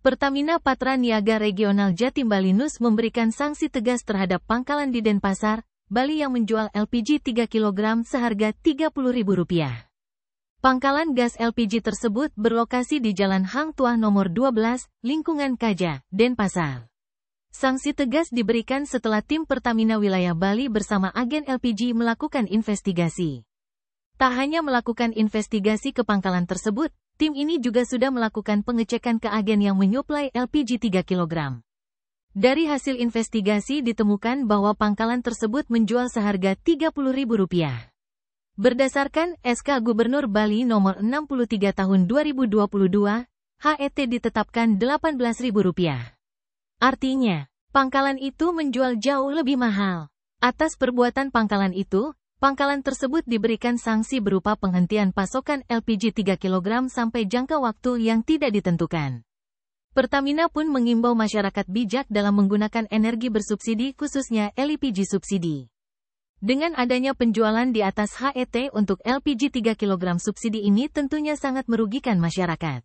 Pertamina Patra Niaga Regional jatim Nus memberikan sanksi tegas terhadap pangkalan di Denpasar, Bali yang menjual LPG 3 kg seharga Rp30.000. Pangkalan gas LPG tersebut berlokasi di Jalan Hang Tuah nomor 12, Lingkungan Kaja, Denpasar. Sanksi tegas diberikan setelah tim Pertamina wilayah Bali bersama agen LPG melakukan investigasi. Tak hanya melakukan investigasi ke pangkalan tersebut, tim ini juga sudah melakukan pengecekan ke agen yang menyuplai LPG 3 kg. Dari hasil investigasi ditemukan bahwa pangkalan tersebut menjual seharga Rp30.000. Berdasarkan SK Gubernur Bali Nomor 63 Tahun 2022, HET ditetapkan Rp18.000. Artinya, pangkalan itu menjual jauh lebih mahal. Atas perbuatan pangkalan itu, Pangkalan tersebut diberikan sanksi berupa penghentian pasokan LPG 3 kg sampai jangka waktu yang tidak ditentukan. Pertamina pun mengimbau masyarakat bijak dalam menggunakan energi bersubsidi khususnya LPG subsidi. Dengan adanya penjualan di atas HET untuk LPG 3 kg subsidi ini tentunya sangat merugikan masyarakat.